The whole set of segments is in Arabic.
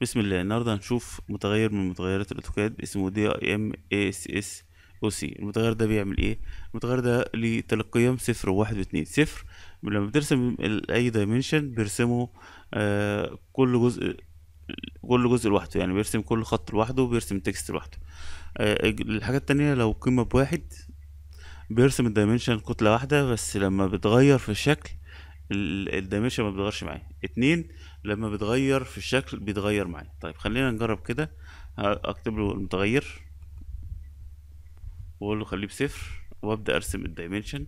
بسم الله النهارده هنشوف متغير من متغيرات الاوتوكاد اسمه دي اي ام اي اس اس او سي المتغير ده بيعمل ايه المتغير ده ليه تلات قيم صفر وواحد واتنين صفر لما بترسم اي دايمنشن بيرسمه آه كل جزء كل جزء لوحده يعني بيرسم كل خط لوحده وبيرسم تكست لوحده آه الحاجات التانية لو قيمة بواحد بيرسم الدايمنشن كتلة واحدة بس لما بتغير في الشكل الدايمنشن ما بتغيرش معاه اتنين لما بتغير في الشكل بيتغير معايا طيب خلينا نجرب كده اكتب له المتغير واقول له خليه بصفر وابدا ارسم الدايمنشن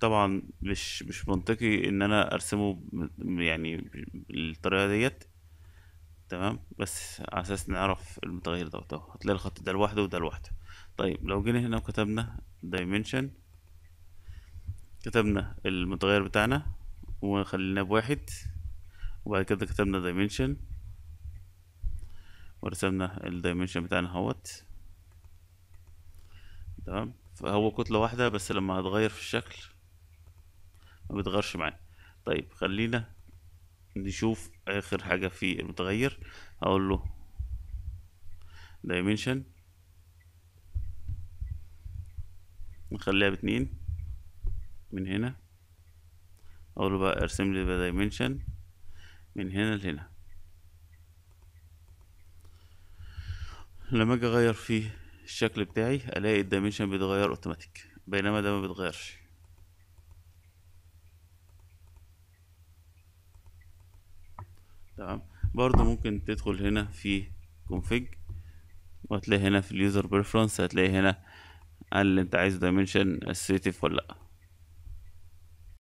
طبعا مش مش منطقي ان انا ارسمه يعني بالطريقه ديت تمام بس على اساس نعرف المتغير دوت اهو هتلاقي الخط ده لوحده وده لوحده طيب لو جينا هنا وكتبنا دايمنشن كتبنا المتغير بتاعنا وخليناه بواحد وبعد كده كتبنا دايمنشن ورسمنا الدايمنشن بتاعنا اهوت تمام فهو كتلة واحدة بس لما هتغير في الشكل ما بتغيرش معاه طيب خلينا نشوف اخر حاجة في المتغير اقول له دايمنشن نخليها باتنين من هنا اقول له بقى ارسم لي دايمنشن من هنا لهنا لما اجي اغير فيه الشكل بتاعي الاقي الدايمنشن بيتغير اوتوماتيك بينما ده ما بيتغيرش تمام برضو ممكن تدخل هنا في config وهتلاقي هنا في اليوزر بريفرنس هتلاقي هنا هل انت عايز دايمنشن اسيتيف ولا لا